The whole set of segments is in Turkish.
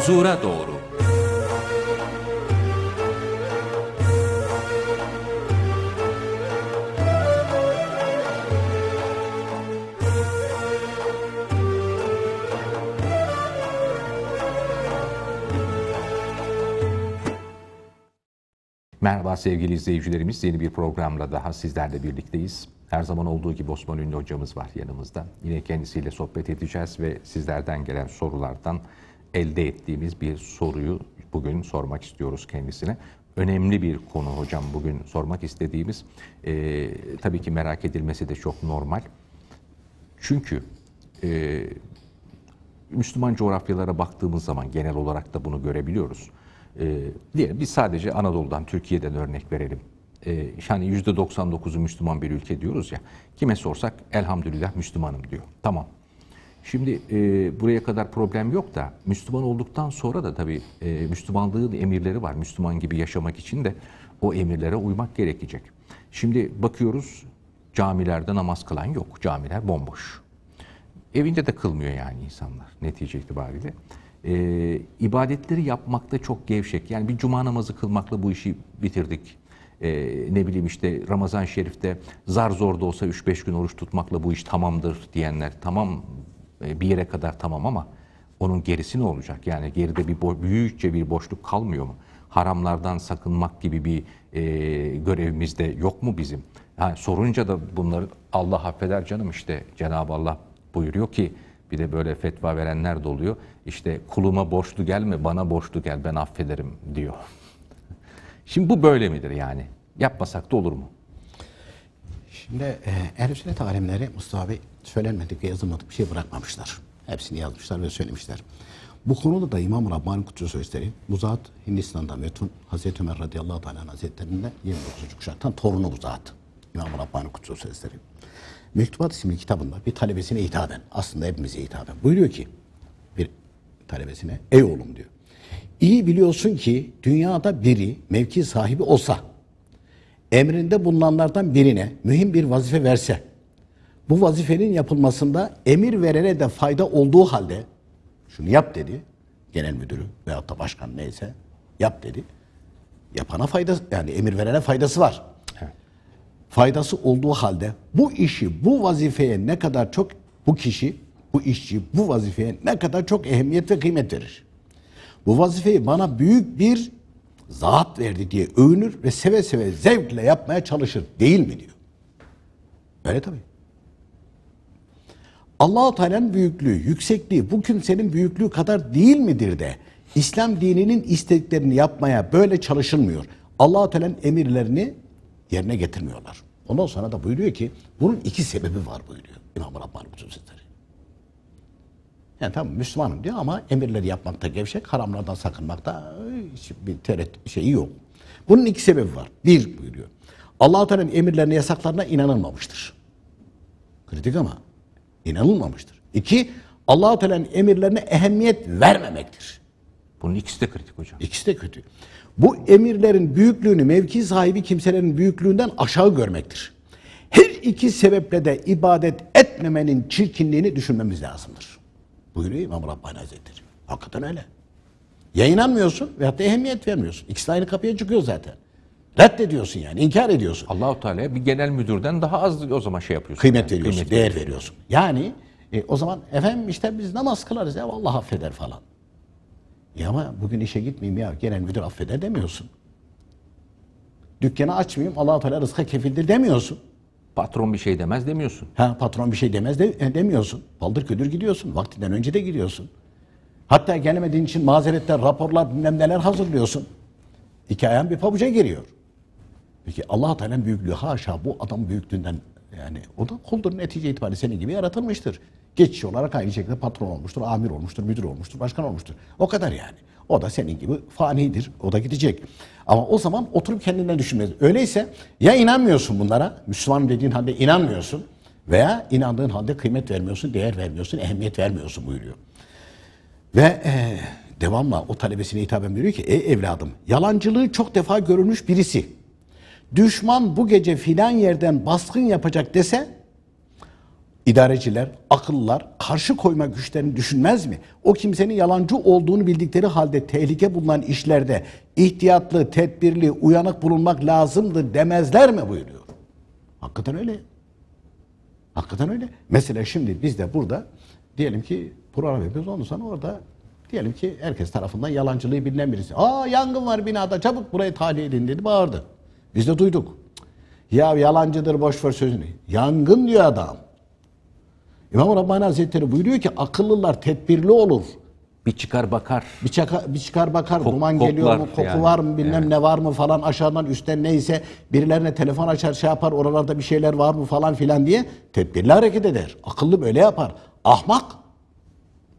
huzura doğru. Merhaba sevgili izleyicilerimiz. Yeni bir programla daha sizlerle birlikteyiz. Her zaman olduğu gibi Osman Ünlü hocamız var yanımızda. Yine kendisiyle sohbet edeceğiz ve sizlerden gelen sorulardan elde ettiğimiz bir soruyu bugün sormak istiyoruz kendisine. Önemli bir konu hocam bugün sormak istediğimiz. E, tabii ki merak edilmesi de çok normal. Çünkü e, Müslüman coğrafyalara baktığımız zaman genel olarak da bunu görebiliyoruz. E, diyelim biz sadece Anadolu'dan, Türkiye'den örnek verelim. E, yani %99'u Müslüman bir ülke diyoruz ya. Kime sorsak elhamdülillah Müslümanım diyor. Tamam Şimdi e, buraya kadar problem yok da Müslüman olduktan sonra da tabii e, Müslümanlığın emirleri var. Müslüman gibi yaşamak için de o emirlere uymak gerekecek. Şimdi bakıyoruz camilerde namaz kılan yok. Camiler bomboş. Evinde de kılmıyor yani insanlar netice itibariyle. E, ibadetleri yapmakta çok gevşek. Yani bir cuma namazı kılmakla bu işi bitirdik. E, ne bileyim işte Ramazan Şerif'te zar zor da olsa 3-5 gün oruç tutmakla bu iş tamamdır diyenler tamam ee, bir yere kadar tamam ama onun gerisi ne olacak? Yani geride bir büyükçe bir boşluk kalmıyor mu? Haramlardan sakınmak gibi bir e, görevimiz de yok mu bizim? Ha, sorunca da bunları Allah affeder canım işte Cenab-ı Allah buyuruyor ki bir de böyle fetva verenler de oluyor. İşte kuluma borçlu gelme bana borçlu gel ben affederim diyor. Şimdi bu böyle midir yani? Yapmasak da olur mu? Şimdi e, ehl-i sünnet alimleri Mustafa Bey söylenmedik ve yazılmadık bir şey bırakmamışlar. Hepsini yazmışlar ve söylemişler. Bu konuda da İmam Rabbani Kutsu Sözleri bu Hindistan'da metun Hazreti Ömer radıyallahu anh hazretlerinden 29. kuşaktan torunu bu İmam Rabbani Kutsu Sözleri. Mektubat isimli kitabında bir talebesine hitaben, aslında hepimize hitaben buyuruyor ki bir talebesine ey oğlum diyor. İyi biliyorsun ki dünyada biri mevki sahibi olsa emrinde bulunanlardan birine mühim bir vazife verse bu vazifenin yapılmasında emir verene de fayda olduğu halde şunu yap dedi genel müdürü veyahut da başkan neyse yap dedi. Yapana fayda yani emir verene faydası var. Faydası olduğu halde bu işi bu vazifeye ne kadar çok bu kişi bu işçi bu vazifeye ne kadar çok ehemmiyet ve kıymet verir. Bu vazifeyi bana büyük bir zahat verdi diye övünür ve seve seve zevkle yapmaya çalışır değil mi diyor. Öyle tabii. Allahu Teala'nın büyüklüğü, yüksekliği bu kimsenin büyüklüğü kadar değil midir de İslam dininin istediklerini yapmaya böyle çalışılmıyor. Allahu Teala'nın emirlerini yerine getirmiyorlar. Ondan sonra da buyuruyor ki bunun iki sebebi var buyuruyor İmam Rabbani sözleri. Yani tamam Müslümanım diyor ama emirleri yapmakta gevşek, haramlardan sakınmakta bir teret şeyi yok. Bunun iki sebebi var. Bir buyuruyor. Allah-u Teala'nın emirlerine, yasaklarına inanılmamıştır. Kritik ama inanılmamıştır. İki, Allah-u Teala'nın emirlerine ehemmiyet vermemektir. Bunun ikisi de kritik hocam. İkisi de kötü. Bu emirlerin büyüklüğünü mevki sahibi kimselerin büyüklüğünden aşağı görmektir. Her iki sebeple de ibadet etmemenin çirkinliğini düşünmemiz lazımdır. Buyuruyor İmam Rabbani Hazretleri. Hakikaten öyle. Ya inanmıyorsun veyahut da ehemmiyet vermiyorsun. İkisi de aynı kapıya çıkıyor zaten. Reddediyorsun yani, inkar ediyorsun. Allahu Teala bir genel müdürden daha az o zaman şey yapıyorsun. Kıymet yani, veriyorsun, kıymet değer veriyorsun. veriyorsun. Yani e, o zaman efendim işte biz namaz kılarız ya Allah affeder falan. Ya e ama bugün işe gitmeyeyim ya genel müdür affeder demiyorsun. Dükkanı açmayayım allah Teala rızka kefildir demiyorsun. Patron bir şey demez demiyorsun. Ha patron bir şey demez de, e, demiyorsun. Baldır ködür gidiyorsun. Vaktinden önce de gidiyorsun. Hatta gelemediğin için mazeretler, raporlar, bilmem neler hazırlıyorsun. Hikayen bir pabuca giriyor. Peki allah Teala'nın büyüklüğü haşa bu adam büyüklüğünden yani o da kuldur netice itibariyle senin gibi yaratılmıştır. Geçici olarak aynı şekilde patron olmuştur, amir olmuştur, müdür olmuştur, başkan olmuştur. O kadar yani. O da senin gibi fanidir. O da gidecek. Ama o zaman oturup kendinden düşünmez. Öyleyse ya inanmıyorsun bunlara, Müslüman dediğin halde inanmıyorsun veya inandığın halde kıymet vermiyorsun, değer vermiyorsun, ehemmiyet vermiyorsun buyuruyor. Ve e, devamla o talebesine hitaben buyuruyor ki ey evladım yalancılığı çok defa görülmüş birisi düşman bu gece filan yerden baskın yapacak dese idareciler, akıllar karşı koyma güçlerini düşünmez mi? O kimsenin yalancı olduğunu bildikleri halde tehlike bulunan işlerde ihtiyatlı, tedbirli, uyanık bulunmak lazımdı demezler mi buyuruyor. Hakikaten öyle. Hakikaten öyle. Mesela şimdi biz de burada diyelim ki program yapıyoruz. Ondan sonra orada diyelim ki herkes tarafından yalancılığı bilinen birisi. Aa yangın var binada çabuk burayı tahliye edin dedi bağırdı. Biz de duyduk. Ya yalancıdır boşver sözünü. Yangın diyor adam. İmam Rabbani Hazretleri buyuruyor ki akıllılar tedbirli olur. Bir çıkar bakar. Bir, çaka, bir çıkar bakar. Kok, Duman geliyor mu, koku yani. var mı, bilmem yani. ne var mı falan aşağıdan üstten neyse birilerine telefon açar şey yapar oralarda bir şeyler var mı falan filan diye tedbirli hareket eder. Akıllı böyle yapar. Ahmak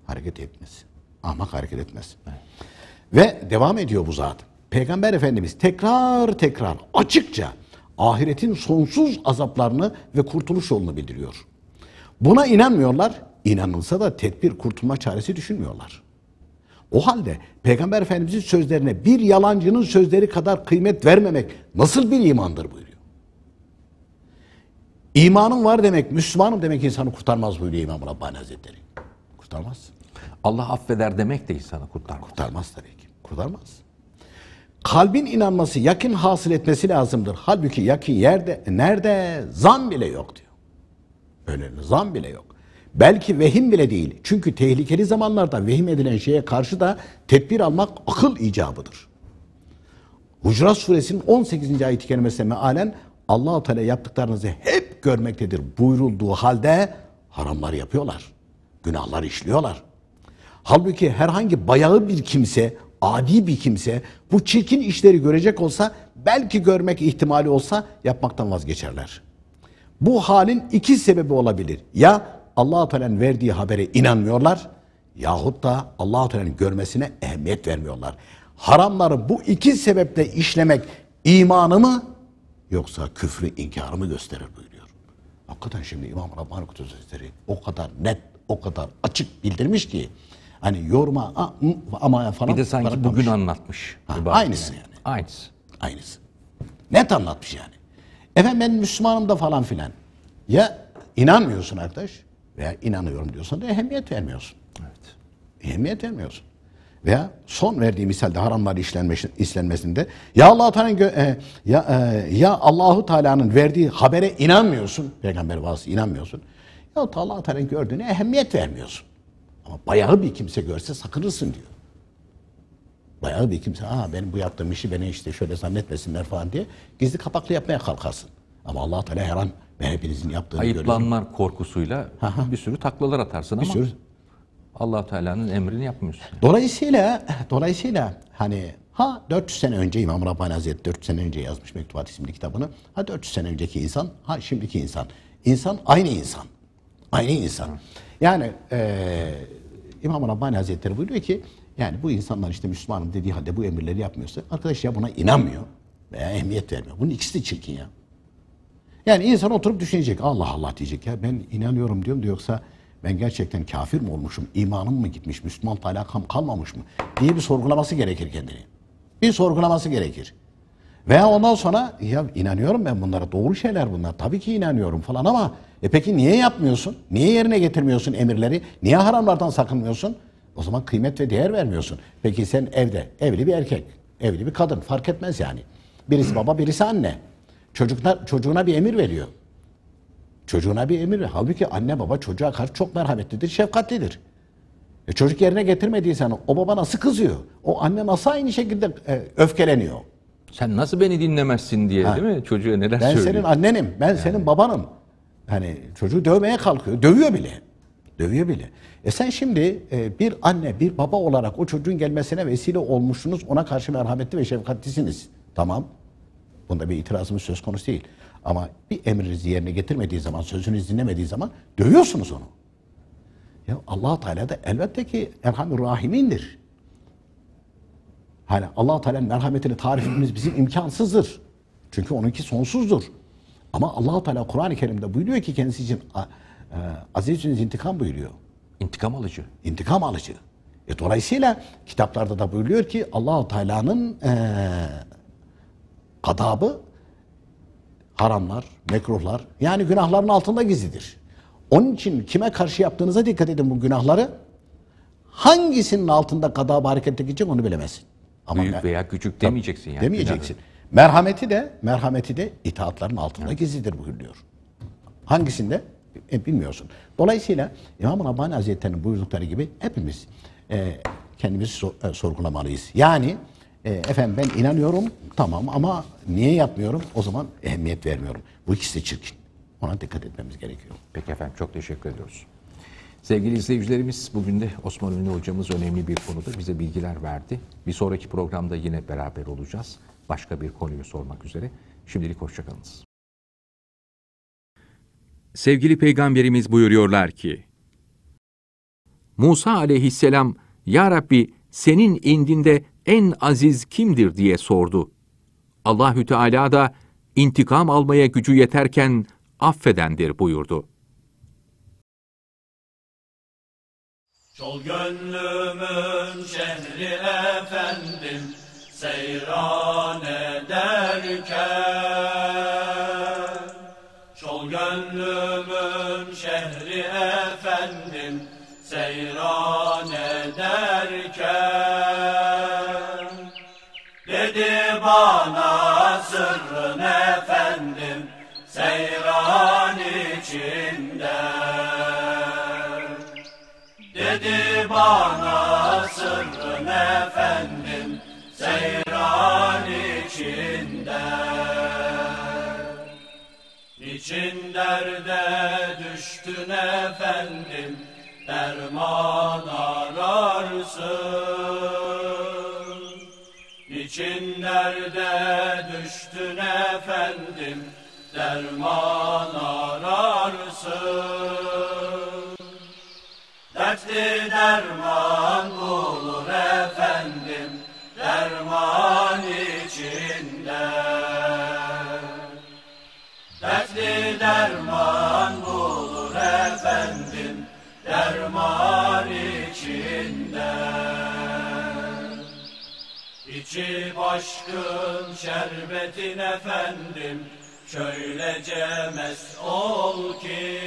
hareket etmez. Ahmak hareket etmez. Evet. Ve devam ediyor bu zat. Peygamber Efendimiz tekrar tekrar açıkça ahiretin sonsuz azaplarını ve kurtuluş yolunu bildiriyor. Buna inanmıyorlar. İnanılsa da tedbir kurtulma çaresi düşünmüyorlar. O halde Peygamber Efendimizin sözlerine bir yalancının sözleri kadar kıymet vermemek nasıl bir imandır buyuruyor. İmanım var demek, Müslümanım demek insanı kurtarmaz buyuruyor İmam Rabbani Hazretleri. Kurtarmaz. Allah affeder demek de insanı kurtarmaz. Kurtarmaz tabii ki. Kurtarmaz kalbin inanması, yakin hasıl etmesi lazımdır. Halbuki yakin yerde, nerede? Zan bile yok diyor. Öyle zan bile yok. Belki vehim bile değil. Çünkü tehlikeli zamanlarda vehim edilen şeye karşı da tedbir almak akıl icabıdır. Hucurat suresinin 18. ayet-i kerimesine mealen allah Teala yaptıklarınızı hep görmektedir buyurulduğu halde haramlar yapıyorlar. Günahlar işliyorlar. Halbuki herhangi bayağı bir kimse adi bir kimse bu çirkin işleri görecek olsa belki görmek ihtimali olsa yapmaktan vazgeçerler. Bu halin iki sebebi olabilir. Ya Allah-u Teala'nın verdiği habere inanmıyorlar yahut da Allah-u Teala'nın görmesine ehemmiyet vermiyorlar. Haramları bu iki sebeple işlemek imanı mı yoksa küfrü inkarı mı gösterir buyuruyor. Hakikaten şimdi İmam Rabbani Kutuz o kadar net, o kadar açık bildirmiş ki Hani yorma a, m, ama falan. Bir de sanki bırakmamış. bugün anlatmış. Ha, aynısı yani. yani. Aynısı. Aynısı. Net anlatmış yani. Efendim ben Müslümanım da falan filan. Ya inanmıyorsun arkadaş veya inanıyorum diyorsan da ehemmiyet vermiyorsun. Evet. Ehemmiyet vermiyorsun. Veya son verdiği misalde haramlar işlenmesinde ya Allah Teala'nın e, ya e, ya Allahu Teala'nın verdiği habere inanmıyorsun. Peygamber vasıtası inanmıyorsun. Ya Allah Teala'nın gördüğüne ehemmiyet vermiyorsun. Ama bayağı bir kimse görse sakınırsın diyor. Bayağı bir kimse, aa benim bu yaptığım işi beni işte şöyle zannetmesinler falan diye gizli kapaklı yapmaya kalkarsın. Ama allah Teala her an ben hepinizin yaptığını görürüm. Ayıplanmalar korkusuyla bir sürü taklalar atarsın bir ama sürü... allah Teala'nın emrini yapmıyorsun. Yani. Dolayısıyla, dolayısıyla hani ha 400 sene önce İmam Rabbani Hazretleri 400 sene önce yazmış Mektubat isimli kitabını. Ha 400 sene önceki insan, ha şimdiki insan. İnsan aynı insan. Aynı insan. Hı. Yani e, İmam Rabbani Hazretleri buyuruyor ki yani bu insanlar işte Müslümanım dediği halde bu emirleri yapmıyorsa arkadaş ya buna inanmıyor veya ehemmiyet vermiyor. Bunun ikisi de çirkin ya. Yani insan oturup düşünecek. Allah Allah diyecek ya ben inanıyorum diyorum da yoksa ben gerçekten kafir mi olmuşum? imanım mı gitmiş? Müslüman talakam kalmamış mı? diye bir sorgulaması gerekir kendini. Bir sorgulaması gerekir. Veya ondan sonra ya inanıyorum ben bunlara doğru şeyler bunlar. Tabii ki inanıyorum falan ama e peki niye yapmıyorsun? Niye yerine getirmiyorsun emirleri? Niye haramlardan sakınmıyorsun? O zaman kıymet ve değer vermiyorsun. Peki sen evde evli bir erkek, evli bir kadın fark etmez yani. Birisi baba, birisi anne. Çocuklar çocuğuna bir emir veriyor. Çocuğuna bir emir. Halbuki anne baba çocuğa karşı çok merhametlidir, şefkatlidir. E çocuk yerine getirmediysen o baba nasıl kızıyor? O anne nasıl aynı şekilde e, öfkeleniyor? Sen nasıl beni dinlemezsin diye ha. değil mi? Çocuğa neler ben söylüyor? Ben senin annenim, ben yani. senin babanım. Hani çocuğu dövmeye kalkıyor. Dövüyor bile. Dövüyor bile. E sen şimdi e, bir anne, bir baba olarak o çocuğun gelmesine vesile olmuşsunuz. Ona karşı merhametli ve şefkatlisiniz. Tamam. Bunda bir itirazımız söz konusu değil. Ama bir emrinizi yerine getirmediği zaman, sözünüzü dinlemediği zaman dövüyorsunuz onu. Ya Allah Teala da elbette ki Erhamü Rahimindir. Hani Allah Teala'nın merhametini tarif etmemiz bizim imkansızdır. Çünkü onunki sonsuzdur. Ama allah Teala Kur'an-ı Kerim'de buyuruyor ki kendisi için e, aziziniz intikam buyuruyor. İntikam alıcı. İntikam alıcı. E, dolayısıyla kitaplarda da buyuruyor ki allah Teala'nın e, kadabı haramlar, mekruhlar yani günahların altında gizlidir. Onun için kime karşı yaptığınıza dikkat edin bu günahları. Hangisinin altında kadabı harekete gidecek onu bilemezsin. Ama Büyük veya küçük demeyeceksin. Yani. Demeyeceksin. Günahı. Merhameti de merhameti de itaatların altında evet. gizlidir buyuruyor. Hangisinde? E, bilmiyorsun. Dolayısıyla İmam-ı Rabbani Hazretleri'nin buyurdukları gibi hepimiz e, kendimizi sor, e, sorgulamalıyız. Yani e, efendim ben inanıyorum tamam ama niye yapmıyorum? O zaman ehemmiyet vermiyorum. Bu ikisi de çirkin. Ona dikkat etmemiz gerekiyor. Peki efendim çok teşekkür ediyoruz. Sevgili izleyicilerimiz bugün de Osman Ünlü hocamız önemli bir konuda bize bilgiler verdi. Bir sonraki programda yine beraber olacağız başka bir konuyu sormak üzere. Şimdilik hoşçakalınız. Sevgili Peygamberimiz buyuruyorlar ki, Musa aleyhisselam, Ya Rabbi senin indinde en aziz kimdir diye sordu. Allahü Teala da intikam almaya gücü yeterken affedendir buyurdu. Çol gönlümün şehri efendim, seyran ederken Çol gönlümün şehri efendim seyran ederken Dedi bana sırrın efendim seyran içinde Dedi bana sırrın efendim can içinde İçin derde düştün efendim Derman ararsın İçin derde düştün efendim Derman ararsın Dertli derman bulur efendim Cip aşkın şerbetin efendim Şöylece mes ol ki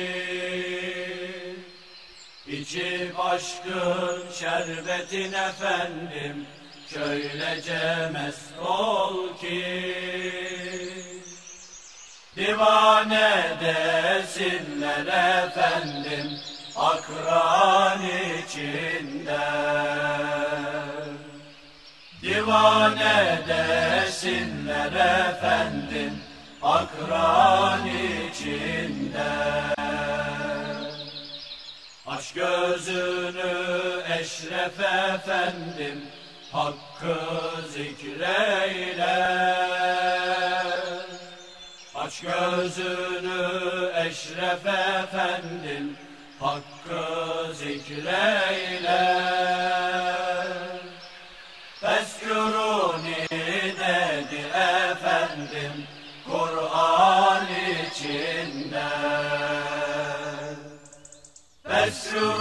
İçip aşkın şerbetin efendim Şöylece mes ol ki Divane desinler efendim Akran içinden Divane desinler efendim akran içinde Aç gözünü Eşref efendim Hakkı zikreyle Aç gözünü Eşref efendim Hakkı zikreyle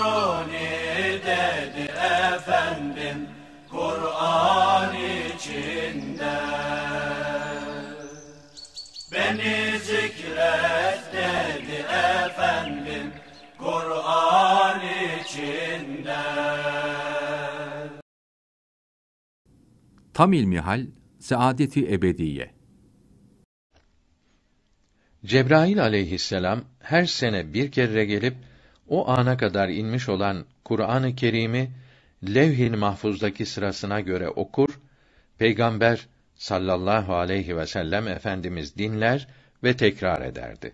Nuruni dedi efendim Kur'an içinde Beni zikret dedi efendim Kur'an içinde Tam ilmihal Saadeti Ebediye Cebrail aleyhisselam her sene bir kere gelip o ana kadar inmiş olan Kur'an-ı Kerim'i levh-i mahfuzdaki sırasına göre okur, peygamber sallallahu aleyhi ve sellem efendimiz dinler ve tekrar ederdi.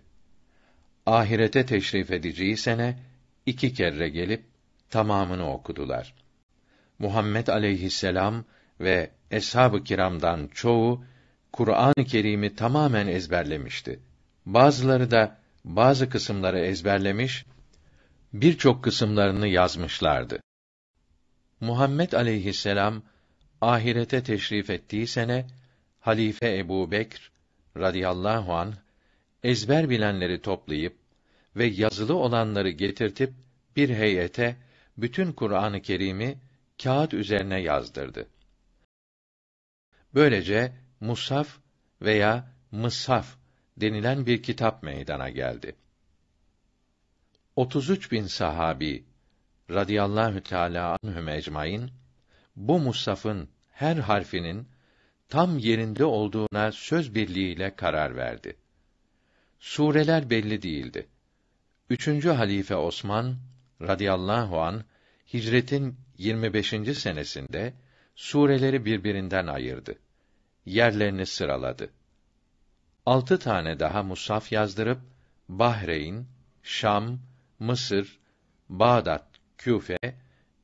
Ahirete teşrif edeceği sene iki kere gelip tamamını okudular. Muhammed aleyhisselam ve eshab-ı kiramdan çoğu Kur'an-ı Kerim'i tamamen ezberlemişti. Bazıları da bazı kısımları ezberlemiş birçok kısımlarını yazmışlardı. Muhammed aleyhisselam ahirete teşrif ettiği sene Halife Ebu Bekr radıyallahu an ezber bilenleri toplayıp ve yazılı olanları getirtip bir heyete bütün Kur'an-ı Kerim'i kağıt üzerine yazdırdı. Böylece Musaf veya Mısaf denilen bir kitap meydana geldi. 33 bin sahabi radıyallahu teâlâ anhum ecmain, bu musafın her harfinin tam yerinde olduğuna söz birliğiyle karar verdi. Sureler belli değildi. Üçüncü halife Osman radıyallahu an hicretin 25. senesinde sureleri birbirinden ayırdı. Yerlerini sıraladı. Altı tane daha musaf yazdırıp Bahreyn, Şam Mısır, Bağdat, Küfe,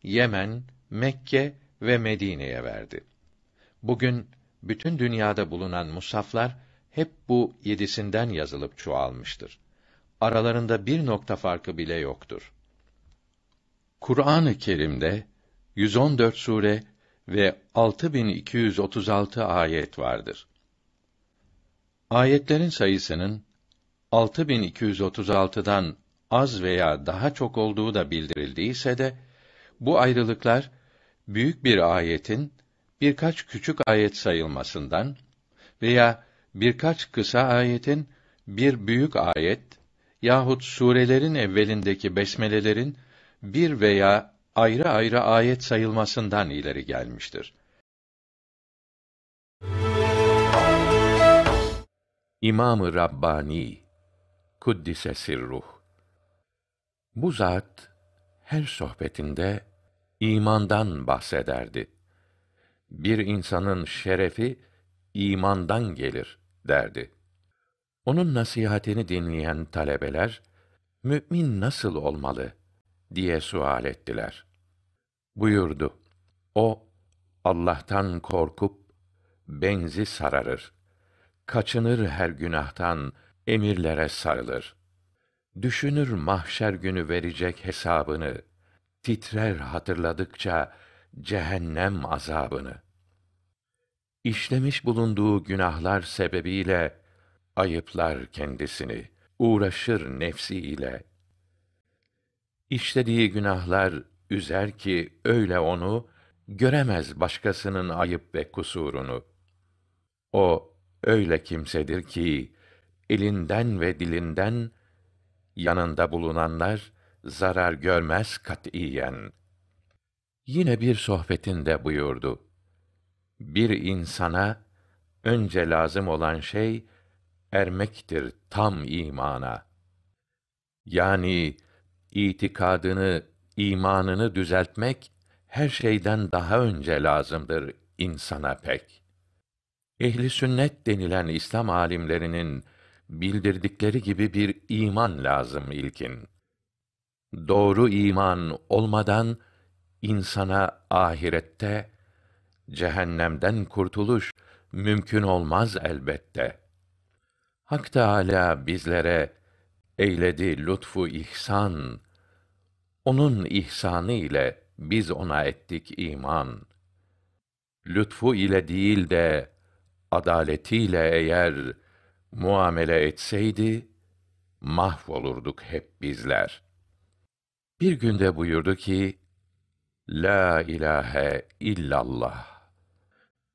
Yemen, Mekke ve Medine'ye verdi. Bugün bütün dünyada bulunan musaflar hep bu yedisinden yazılıp çoğalmıştır. Aralarında bir nokta farkı bile yoktur. Kur'an-ı Kerim'de 114 sure ve 6236 ayet vardır. Ayetlerin sayısının 6236'dan az veya daha çok olduğu da bildirildiyse de bu ayrılıklar büyük bir ayetin birkaç küçük ayet sayılmasından veya birkaç kısa ayetin bir büyük ayet yahut surelerin evvelindeki besmelelerin bir veya ayrı ayrı ayet sayılmasından ileri gelmiştir. İmam-ı Rabbani Kuddise Sirruh bu zat her sohbetinde imandan bahsederdi. Bir insanın şerefi imandan gelir derdi. Onun nasihatini dinleyen talebeler mümin nasıl olmalı diye sual ettiler. Buyurdu: O Allah'tan korkup benzi sararır. Kaçınır her günahtan, emirlere sarılır. Düşünür mahşer günü verecek hesabını. Titrer hatırladıkça cehennem azabını. İşlemiş bulunduğu günahlar sebebiyle ayıplar kendisini, uğraşır nefsiyle. İşlediği günahlar üzer ki öyle onu göremez başkasının ayıp ve kusurunu. O öyle kimsedir ki elinden ve dilinden yanında bulunanlar zarar görmez katiyen. Yine bir sohbetinde buyurdu. Bir insana önce lazım olan şey ermektir tam imana. Yani itikadını, imanını düzeltmek her şeyden daha önce lazımdır insana pek. Ehli sünnet denilen İslam alimlerinin bildirdikleri gibi bir iman lazım ilkin. Doğru iman olmadan insana ahirette cehennemden kurtuluş mümkün olmaz elbette. Hak Teâlâ bizlere eyledi lütfu ihsan. Onun ihsanı ile biz ona ettik iman. Lütfu ile değil de adaletiyle eğer muamele etseydi mahvolurduk hep bizler. Bir günde buyurdu ki La ilahe illallah.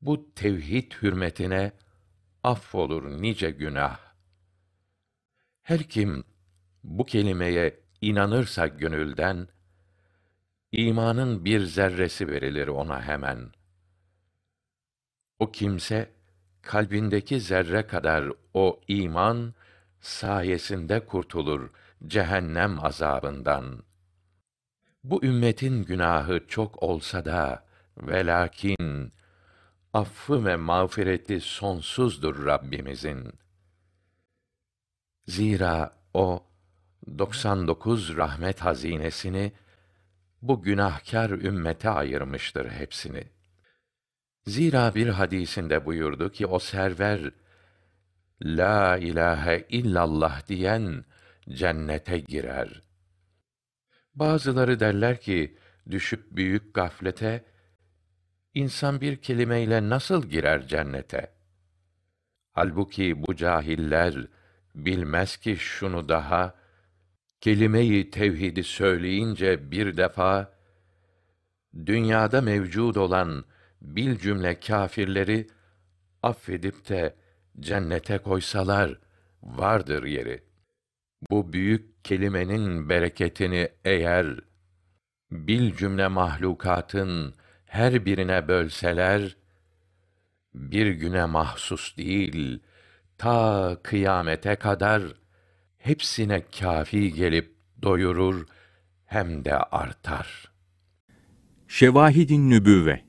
Bu tevhid hürmetine affolur nice günah. Her kim bu kelimeye inanırsa gönülden, imanın bir zerresi verilir ona hemen. O kimse, kalbindeki zerre kadar o iman sayesinde kurtulur cehennem azabından. Bu ümmetin günahı çok olsa da velakin affı ve mağfireti sonsuzdur Rabbimizin. Zira o 99 rahmet hazinesini bu günahkar ümmete ayırmıştır hepsini.'' Zira bir hadisinde buyurdu ki o server La ilahe illallah diyen cennete girer. Bazıları derler ki düşüp büyük gaflete insan bir kelimeyle nasıl girer cennete? Halbuki bu cahiller bilmez ki şunu daha kelimeyi tevhidi söyleyince bir defa dünyada mevcud olan bil cümle kâfirleri affedip de cennete koysalar vardır yeri. Bu büyük kelimenin bereketini eğer bil cümle mahlukatın her birine bölseler bir güne mahsus değil ta kıyamete kadar hepsine kafi gelip doyurur hem de artar. Şevahidin Nübüvve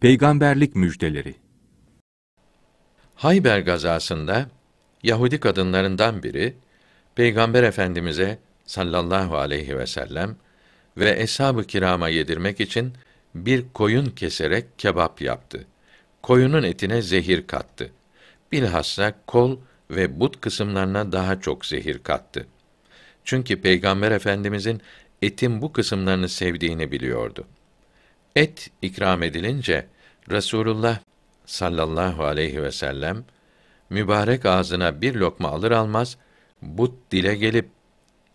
Peygamberlik müjdeleri. Hayber gazasında Yahudi kadınlarından biri Peygamber Efendimize sallallahu aleyhi ve sellem ve eshab-ı kirama yedirmek için bir koyun keserek kebap yaptı. Koyunun etine zehir kattı. Bilhassa kol ve but kısımlarına daha çok zehir kattı. Çünkü Peygamber Efendimizin etin bu kısımlarını sevdiğini biliyordu.'' Et ikram edilince Resulullah sallallahu aleyhi ve sellem mübarek ağzına bir lokma alır almaz bu dile gelip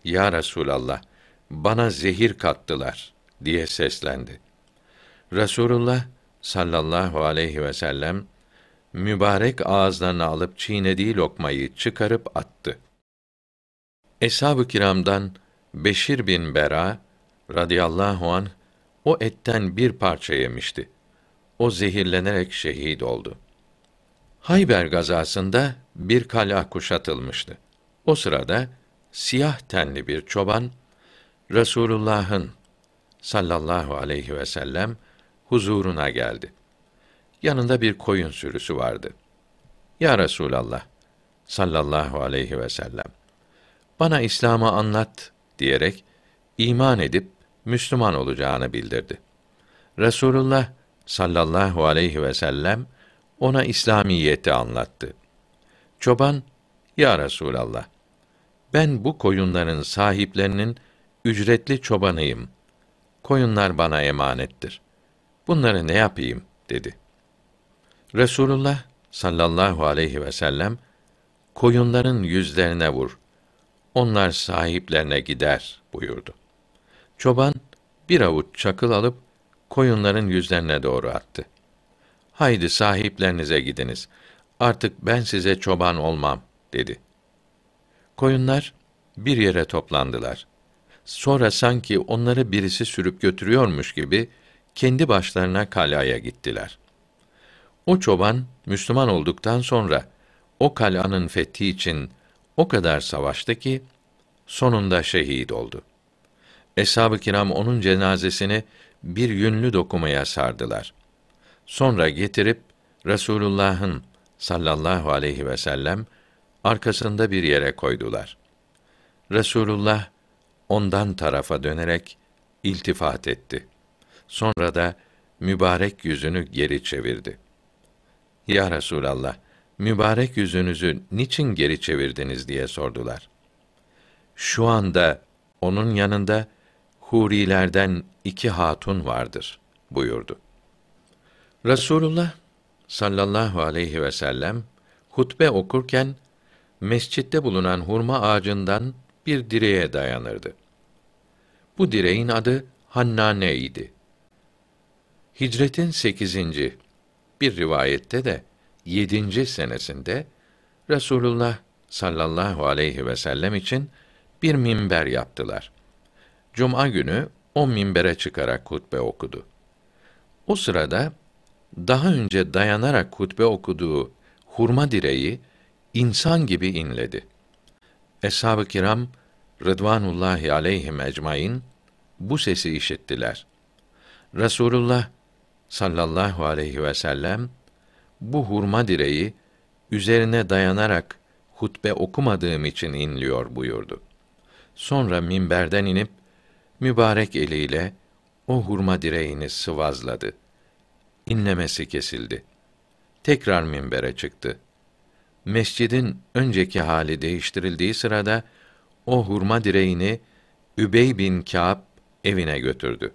ya Resulallah bana zehir kattılar diye seslendi. Resulullah sallallahu aleyhi ve sellem mübarek ağızlarına alıp çiğnediği lokmayı çıkarıp attı. Eshab-ı kiramdan Beşir bin Bera radıyallahu anh o etten bir parça yemişti. O zehirlenerek şehit oldu. Hayber gazasında bir kala kuşatılmıştı. O sırada siyah tenli bir çoban Resulullah'ın sallallahu aleyhi ve sellem huzuruna geldi. Yanında bir koyun sürüsü vardı. Ya Resulallah sallallahu aleyhi ve sellem bana İslam'ı anlat diyerek iman edip Müslüman olacağını bildirdi. Resulullah sallallahu aleyhi ve sellem ona İslamiyeti anlattı. Çoban, ya Resulallah, ben bu koyunların sahiplerinin ücretli çobanıyım. Koyunlar bana emanettir. Bunları ne yapayım? dedi. Resulullah sallallahu aleyhi ve sellem, koyunların yüzlerine vur. Onlar sahiplerine gider buyurdu. Çoban bir avuç çakıl alıp koyunların yüzlerine doğru attı. Haydi sahiplerinize gidiniz. Artık ben size çoban olmam dedi. Koyunlar bir yere toplandılar. Sonra sanki onları birisi sürüp götürüyormuş gibi kendi başlarına kalaya gittiler. O çoban Müslüman olduktan sonra o kalanın fethi için o kadar savaştı ki sonunda şehit oldu.'' Eshab-ı kiram onun cenazesini bir yünlü dokumaya sardılar. Sonra getirip Resulullah'ın sallallahu aleyhi ve sellem arkasında bir yere koydular. Resulullah ondan tarafa dönerek iltifat etti. Sonra da mübarek yüzünü geri çevirdi. Ya Resulallah, mübarek yüzünüzü niçin geri çevirdiniz diye sordular. Şu anda onun yanında hurilerden iki hatun vardır buyurdu. Rasulullah sallallahu aleyhi ve sellem hutbe okurken mescitte bulunan hurma ağacından bir direğe dayanırdı. Bu direğin adı Hannane idi. Hicretin sekizinci, bir rivayette de yedinci senesinde Rasulullah sallallahu aleyhi ve sellem için bir minber yaptılar. Cuma günü o minbere çıkarak hutbe okudu. O sırada daha önce dayanarak hutbe okuduğu hurma direği insan gibi inledi. Eshab-ı kiram Rıdvanullahi aleyhim ecmain bu sesi işittiler. Rasulullah sallallahu aleyhi ve sellem bu hurma direği üzerine dayanarak hutbe okumadığım için inliyor buyurdu. Sonra minberden inip mübarek eliyle o hurma direğini sıvazladı. İnlemesi kesildi. Tekrar minbere çıktı. Mescidin önceki hali değiştirildiği sırada o hurma direğini Übey bin Kâb evine götürdü.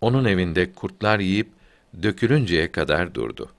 Onun evinde kurtlar yiyip dökülünceye kadar durdu.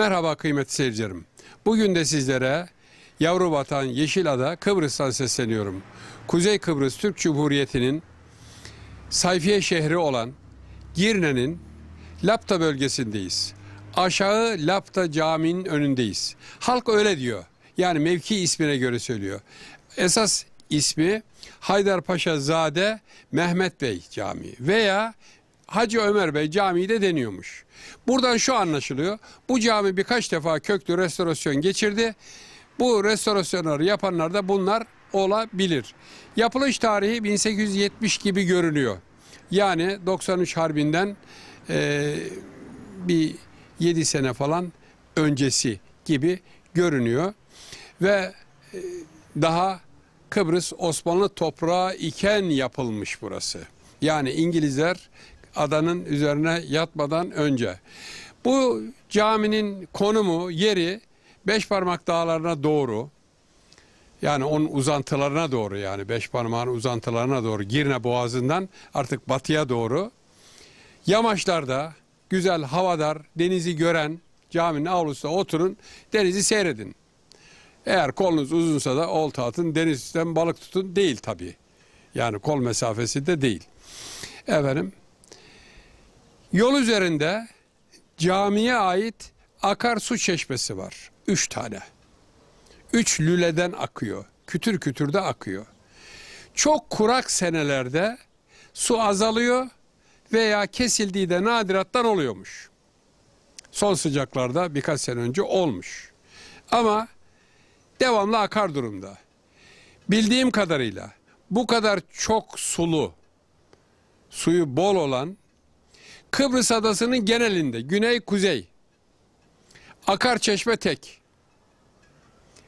Merhaba kıymetli seyircilerim. Bugün de sizlere yavru vatan Yeşilada Kıbrıs'tan sesleniyorum. Kuzey Kıbrıs Türk Cumhuriyeti'nin Sayfiye şehri olan Girne'nin Lapta bölgesindeyiz. Aşağı Lapta Camii'nin önündeyiz. Halk öyle diyor. Yani mevki ismine göre söylüyor. Esas ismi Haydarpaşa Zade Mehmet Bey Camii veya Hacı Ömer Bey Camii de deniyormuş. Buradan şu anlaşılıyor. Bu cami birkaç defa köklü restorasyon geçirdi. Bu restorasyonları yapanlar da bunlar olabilir. Yapılış tarihi 1870 gibi görünüyor. Yani 93 Harbi'nden e, bir 7 sene falan öncesi gibi görünüyor. Ve e, daha Kıbrıs Osmanlı toprağı iken yapılmış burası. Yani İngilizler adanın üzerine yatmadan önce. Bu caminin konumu, yeri beş parmak dağlarına doğru yani onun uzantılarına doğru yani beş parmağın uzantılarına doğru Girne Boğazı'ndan artık batıya doğru yamaçlarda güzel havadar denizi gören caminin avlusuna oturun denizi seyredin. Eğer kolunuz uzunsa da olta atın denizden balık tutun değil tabii. Yani kol mesafesi de değil. Efendim Yol üzerinde camiye ait akarsu çeşmesi var. Üç tane. Üç lüleden akıyor. Kütür kütür de akıyor. Çok kurak senelerde su azalıyor veya kesildiği de nadirattan oluyormuş. Son sıcaklarda birkaç sene önce olmuş. Ama devamlı akar durumda. Bildiğim kadarıyla bu kadar çok sulu, suyu bol olan Kıbrıs adasının genelinde güney kuzey akar çeşme tek.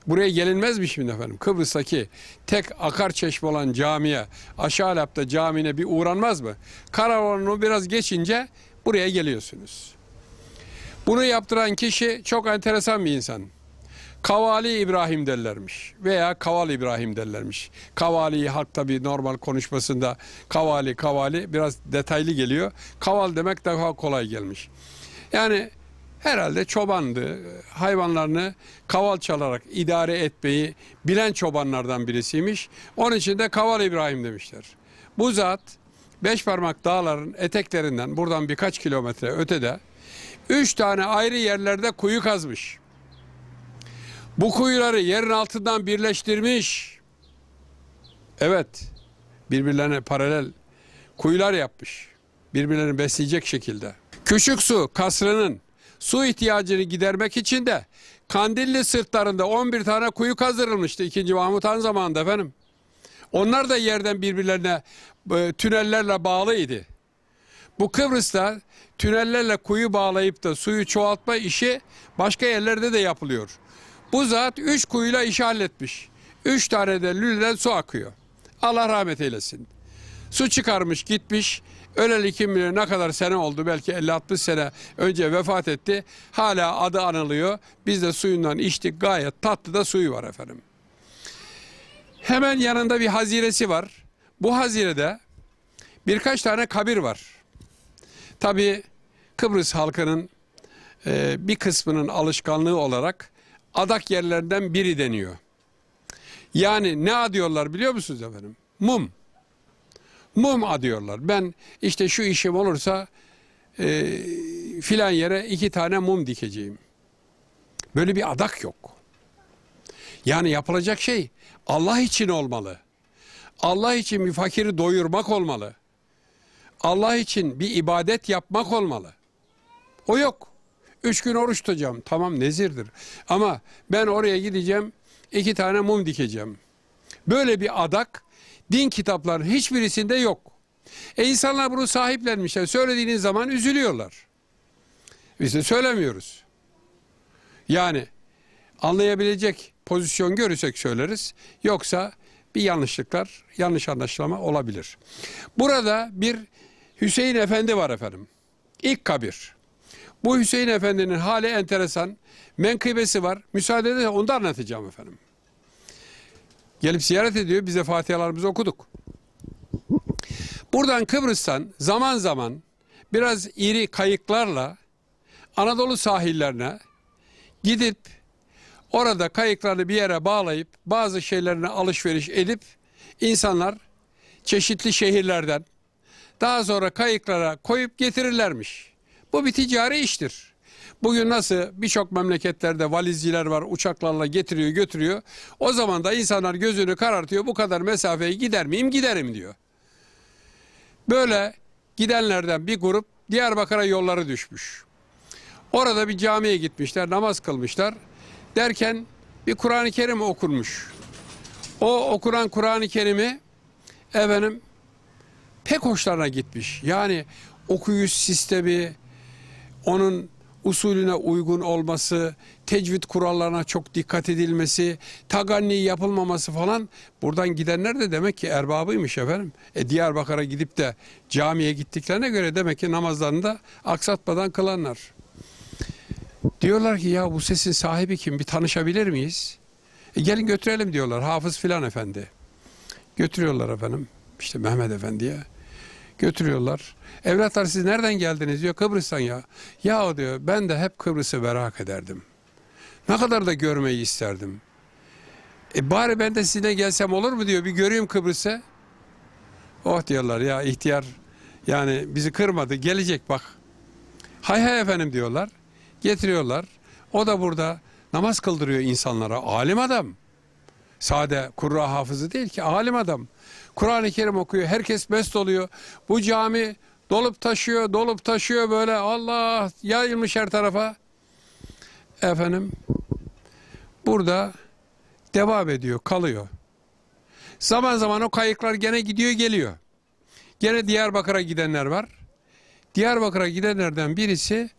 Buraya gelinmez mi şimdi efendim? Kıbrıs'taki tek akar çeşme olan camiye, aşağı Alap'ta camine bir uğranmaz mı? Karavanını biraz geçince buraya geliyorsunuz. Bunu yaptıran kişi çok enteresan bir insan. Kavali İbrahim derlermiş veya Kaval İbrahim derlermiş. Kavali'yi halk tabi normal konuşmasında Kavali Kavali biraz detaylı geliyor. Kaval demek daha kolay gelmiş. Yani herhalde çobandı. Hayvanlarını kaval çalarak idare etmeyi bilen çobanlardan birisiymiş. Onun için de Kaval İbrahim demişler. Bu zat beş parmak dağların eteklerinden buradan birkaç kilometre ötede üç tane ayrı yerlerde kuyu kazmış. Bu kuyuları yerin altından birleştirmiş. Evet. Birbirlerine paralel kuyular yapmış. Birbirlerini besleyecek şekilde. Küçük su kasrının su ihtiyacını gidermek için de Kandilli sırtlarında 11 tane kuyu kazdırılmıştı 2. Mahmut Han zamanında efendim. Onlar da yerden birbirlerine e, tünellerle bağlıydı. Bu Kıbrıs'ta tünellerle kuyu bağlayıp da suyu çoğaltma işi başka yerlerde de yapılıyor. Bu zat üç kuyuyla iş halletmiş. Üç tane de lüleden su akıyor. Allah rahmet eylesin. Su çıkarmış gitmiş. Öleli kim bilir ne kadar sene oldu belki 50-60 sene önce vefat etti. Hala adı anılıyor. Biz de suyundan içtik gayet tatlı da suyu var efendim. Hemen yanında bir haziresi var. Bu hazirede birkaç tane kabir var. Tabi Kıbrıs halkının e, bir kısmının alışkanlığı olarak adak yerlerinden biri deniyor. Yani ne adıyorlar biliyor musunuz efendim? Mum. Mum adıyorlar. Ben işte şu işim olursa e, filan yere iki tane mum dikeceğim. Böyle bir adak yok. Yani yapılacak şey Allah için olmalı. Allah için bir fakiri doyurmak olmalı. Allah için bir ibadet yapmak olmalı. O yok. Üç gün oruç tutacağım. Tamam nezirdir. Ama ben oraya gideceğim, iki tane mum dikeceğim. Böyle bir adak din kitaplarının hiçbirisinde yok. E insanlar bunu sahiplenmişler. Söylediğiniz zaman üzülüyorlar. Biz de söylemiyoruz. Yani anlayabilecek pozisyon görürsek söyleriz. Yoksa bir yanlışlıklar, yanlış anlaşılma olabilir. Burada bir Hüseyin Efendi var efendim. İlk kabir. Bu Hüseyin Efendi'nin hali enteresan. Menkıbesi var. Müsaade ederse onu da anlatacağım efendim. Gelip ziyaret ediyor. Bize fatihalarımızı okuduk. Buradan Kıbrıs'tan zaman zaman biraz iri kayıklarla Anadolu sahillerine gidip orada kayıklarını bir yere bağlayıp bazı şeylerine alışveriş edip insanlar çeşitli şehirlerden daha sonra kayıklara koyup getirirlermiş. Bu bir ticari iştir. Bugün nasıl birçok memleketlerde valizciler var uçaklarla getiriyor götürüyor. O zaman da insanlar gözünü karartıyor bu kadar mesafeyi gider miyim giderim diyor. Böyle gidenlerden bir grup Diyarbakır'a yolları düşmüş. Orada bir camiye gitmişler namaz kılmışlar. Derken bir Kur'an-ı Kerim okunmuş. O okuran Kur'an-ı Kerim'i efendim pek hoşlarına gitmiş. Yani okuyuş sistemi, onun usulüne uygun olması, tecvid kurallarına çok dikkat edilmesi, taganni yapılmaması falan buradan gidenler de demek ki erbabıymış efendim. E Diyarbakır'a gidip de camiye gittiklerine göre demek ki namazlarını da aksatmadan kılanlar. Diyorlar ki ya bu sesin sahibi kim bir tanışabilir miyiz? E gelin götürelim diyorlar hafız filan efendi. Götürüyorlar efendim işte Mehmet efendiye götürüyorlar. Evlatlar siz nereden geldiniz diyor Kıbrıs'tan ya. Ya diyor ben de hep Kıbrıs'ı merak ederdim. Ne kadar da görmeyi isterdim. E bari ben de sizinle gelsem olur mu diyor bir göreyim Kıbrıs'ı. Oh diyorlar ya ihtiyar yani bizi kırmadı gelecek bak. Hay hay efendim diyorlar. Getiriyorlar. O da burada namaz kıldırıyor insanlara. Alim adam. Sade kurra hafızı değil ki alim adam. Kur'an-ı Kerim okuyor. Herkes mest oluyor. Bu cami Dolup taşıyor, dolup taşıyor böyle Allah yayılmış her tarafa. Efendim burada devam ediyor, kalıyor. Zaman zaman o kayıklar gene gidiyor geliyor. Gene Diyarbakır'a gidenler var. Diyarbakır'a gidenlerden birisi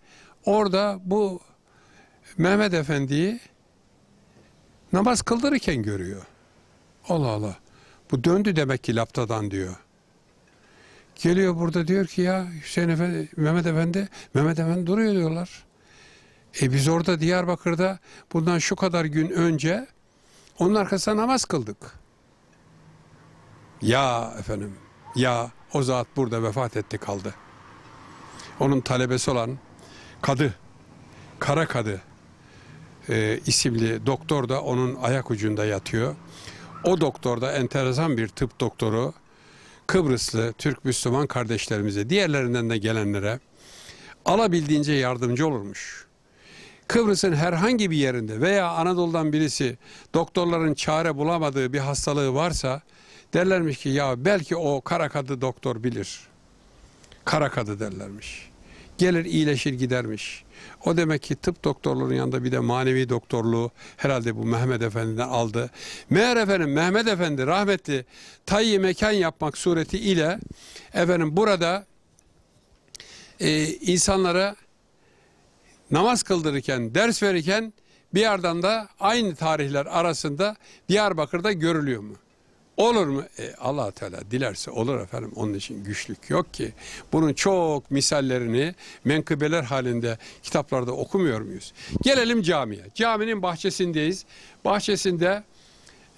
orada bu Mehmet Efendi'yi namaz kıldırırken görüyor. Allah Allah. Bu döndü demek ki laptadan diyor. Geliyor burada diyor ki ya Hüseyin Efendi, Mehmet Efendi, Mehmet Efendi duruyor diyorlar. E biz orada Diyarbakır'da bundan şu kadar gün önce onun arkasına namaz kıldık. Ya efendim, ya o zat burada vefat etti kaldı. Onun talebesi olan Kadı, Kara Kadı e, isimli doktor da onun ayak ucunda yatıyor. O doktor da enteresan bir tıp doktoru. Kıbrıslı Türk Müslüman kardeşlerimize, diğerlerinden de gelenlere alabildiğince yardımcı olurmuş. Kıbrıs'ın herhangi bir yerinde veya Anadolu'dan birisi doktorların çare bulamadığı bir hastalığı varsa derlermiş ki ya belki o kara kadı doktor bilir. Kara kadı derlermiş gelir iyileşir gidermiş. O demek ki tıp doktorlarının yanında bir de manevi doktorluğu herhalde bu Mehmet Efendi'den aldı. Meğer efendim Mehmet Efendi rahmetli tayyi mekan yapmak sureti ile efendim burada e, insanlara namaz kıldırırken, ders verirken bir yerden da aynı tarihler arasında Diyarbakır'da görülüyor mu? Olur mu? E, allah Teala dilerse olur efendim. Onun için güçlük yok ki. Bunun çok misallerini menkıbeler halinde kitaplarda okumuyor muyuz? Gelelim camiye. Caminin bahçesindeyiz. Bahçesinde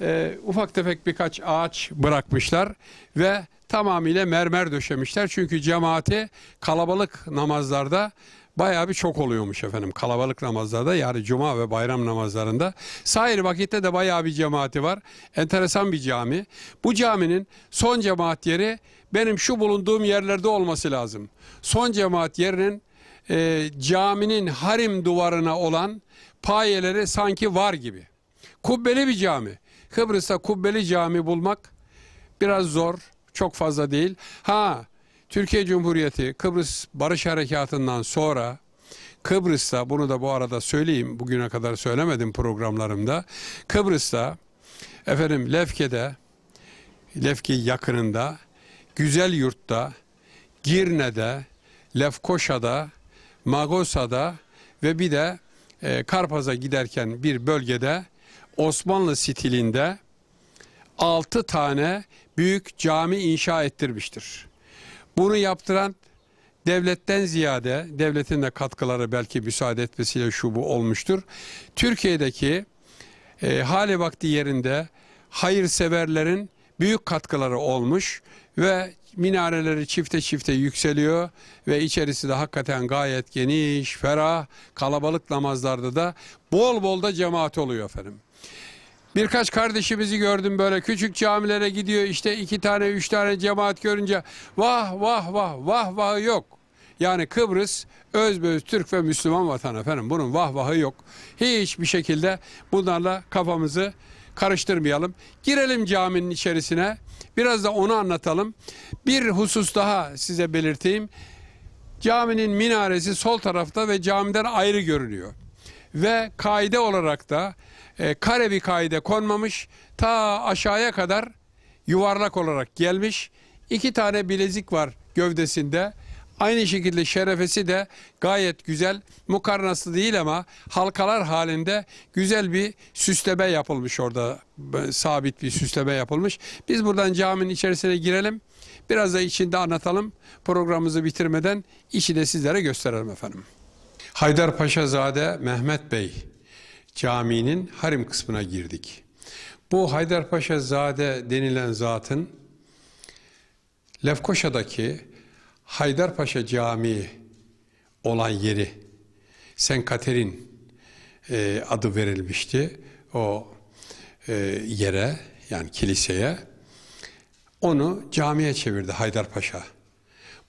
e, ufak tefek birkaç ağaç bırakmışlar ve tamamıyla mermer döşemişler. Çünkü cemaati kalabalık namazlarda bayağı bir çok oluyormuş efendim kalabalık namazlarda yani cuma ve bayram namazlarında. Sair vakitte de bayağı bir cemaati var. Enteresan bir cami. Bu caminin son cemaat yeri benim şu bulunduğum yerlerde olması lazım. Son cemaat yerinin e, caminin harim duvarına olan payeleri sanki var gibi. Kubbeli bir cami. Kıbrıs'ta kubbeli cami bulmak biraz zor. Çok fazla değil. Ha Türkiye Cumhuriyeti Kıbrıs Barış Harekatı'ndan sonra Kıbrıs'ta bunu da bu arada söyleyeyim bugüne kadar söylemedim programlarımda. Kıbrıs'ta efendim Lefke'de Lefke yakınında Güzel Yurt'ta Girne'de Lefkoşa'da Magosa'da ve bir de e, Karpaz'a giderken bir bölgede Osmanlı stilinde 6 tane büyük cami inşa ettirmiştir. Bunu yaptıran devletten ziyade devletin de katkıları belki müsaade etmesiyle şu bu olmuştur. Türkiye'deki e, hali vakti yerinde hayırseverlerin büyük katkıları olmuş ve minareleri çifte çifte yükseliyor ve içerisi de hakikaten gayet geniş, ferah, kalabalık namazlarda da bol bol da cemaat oluyor efendim. Birkaç kardeşimizi gördüm böyle küçük camilere gidiyor işte iki tane üç tane cemaat görünce vah vah vah vah vah yok. Yani Kıbrıs özbeöz Türk ve Müslüman vatan efendim bunun vah vahı yok. Hiçbir şekilde bunlarla kafamızı karıştırmayalım. Girelim caminin içerisine biraz da onu anlatalım. Bir husus daha size belirteyim. Caminin minaresi sol tarafta ve camiden ayrı görünüyor. Ve kaide olarak da e, kare bir kaide konmamış. Ta aşağıya kadar yuvarlak olarak gelmiş. İki tane bilezik var gövdesinde. Aynı şekilde şerefesi de gayet güzel, Mukarnası değil ama halkalar halinde güzel bir süsleme yapılmış orada. Sabit bir süsleme yapılmış. Biz buradan caminin içerisine girelim. Biraz da içinde anlatalım. Programımızı bitirmeden içi de sizlere gösterelim efendim. Haydar Paşazade Mehmet Bey caminin harim kısmına girdik. Bu Haydarpaşa Zade denilen zatın Lefkoşa'daki Haydarpaşa Camii olan yeri Sen Katerin e, adı verilmişti o e, yere yani kiliseye onu camiye çevirdi Haydarpaşa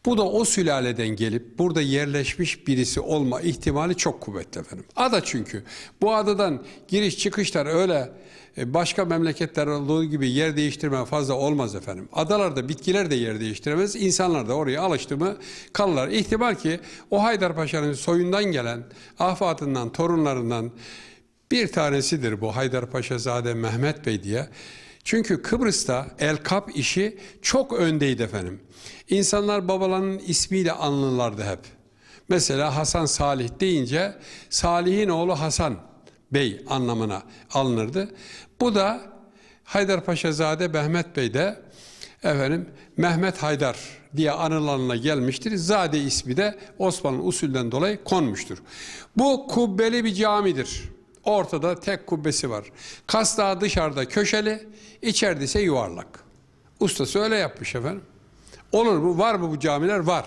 bu da o sülaleden gelip burada yerleşmiş birisi olma ihtimali çok kuvvetli efendim. Ada çünkü. Bu adadan giriş çıkışlar öyle e, başka memleketler olduğu gibi yer değiştirme fazla olmaz efendim. Adalarda bitkiler de yer değiştiremez. İnsanlar da oraya alıştı mı kalırlar. İhtimal ki o Haydarpaşa'nın soyundan gelen afatından, torunlarından bir tanesidir bu Haydarpaşa Zade Mehmet Bey diye. Çünkü Kıbrıs'ta El Kap işi çok öndeydi efendim. İnsanlar babalarının ismiyle anılırlardı hep. Mesela Hasan Salih deyince Salih'in oğlu Hasan Bey anlamına alınırdı. Bu da Haydarpaşazade Mehmet Bey de efendim Mehmet Haydar diye anılanına gelmiştir. Zade ismi de Osmanlı usulden dolayı konmuştur. Bu kubbeli bir camidir. Ortada tek kubbesi var. Kastağı dışarıda köşeli, içeride ise yuvarlak. Ustası öyle yapmış efendim. Olur mu? Var mı bu camiler? Var.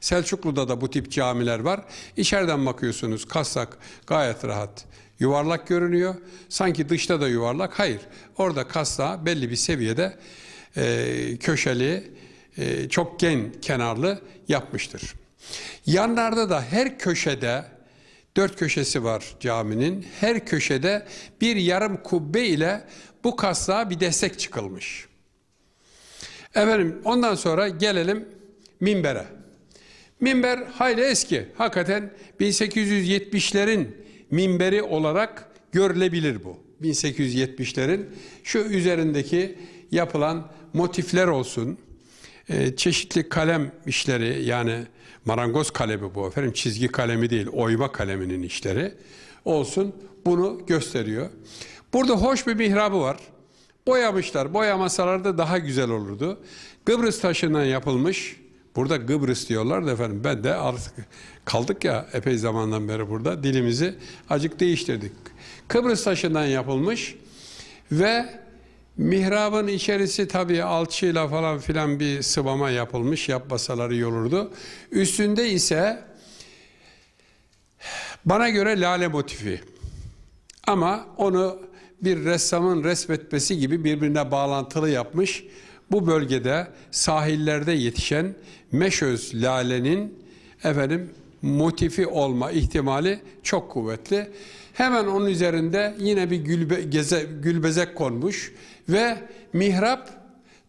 Selçuklu'da da bu tip camiler var. İçeriden bakıyorsunuz kasak gayet rahat. Yuvarlak görünüyor. Sanki dışta da yuvarlak. Hayır. Orada kastağı belli bir seviyede e, köşeli, e, çok gen kenarlı yapmıştır. Yanlarda da her köşede Dört köşesi var caminin. Her köşede bir yarım kubbe ile bu kaslığa bir destek çıkılmış. Efendim ondan sonra gelelim minbere. Minber hayli eski. Hakikaten 1870'lerin minberi olarak görülebilir bu. 1870'lerin şu üzerindeki yapılan motifler olsun, e, çeşitli kalem işleri yani Marangoz kalemi bu efendim çizgi kalemi değil oyma kaleminin işleri olsun bunu gösteriyor. Burada hoş bir mihrabı var. Boyamışlar. Boyamasalar da daha güzel olurdu. Kıbrıs taşından yapılmış. Burada Kıbrıs diyorlar da efendim ben de artık kaldık ya epey zamandan beri burada dilimizi acık değiştirdik. Kıbrıs taşından yapılmış ve Mihrabın içerisi tabii alçıyla falan filan bir sıvama yapılmış. Yapmasaları yolurdu. Üstünde ise bana göre lale motifi. Ama onu bir ressamın resmetmesi gibi birbirine bağlantılı yapmış. Bu bölgede sahillerde yetişen meşöz lalenin efendim motifi olma ihtimali çok kuvvetli. Hemen onun üzerinde yine bir gülbe, geze, gülbezek konmuş ve mihrap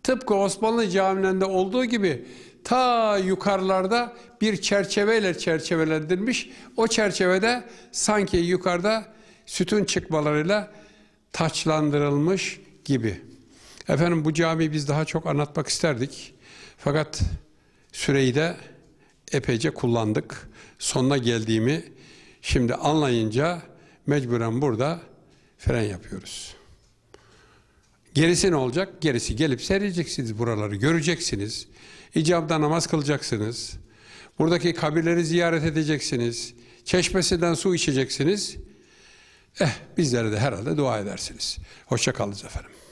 tıpkı Osmanlı camilerinde olduğu gibi ta yukarılarda bir çerçeveyle çerçevelendirilmiş. O çerçevede sanki yukarıda sütun çıkmalarıyla taçlandırılmış gibi. Efendim bu camiyi biz daha çok anlatmak isterdik. Fakat süreyi de epeyce kullandık. Sonuna geldiğimi şimdi anlayınca mecburen burada fren yapıyoruz. Gerisi ne olacak? Gerisi gelip seyredeceksiniz buraları, göreceksiniz. İcabda namaz kılacaksınız. Buradaki kabirleri ziyaret edeceksiniz. Çeşmesinden su içeceksiniz. Eh bizlere de herhalde dua edersiniz. Hoşça kalınız efendim.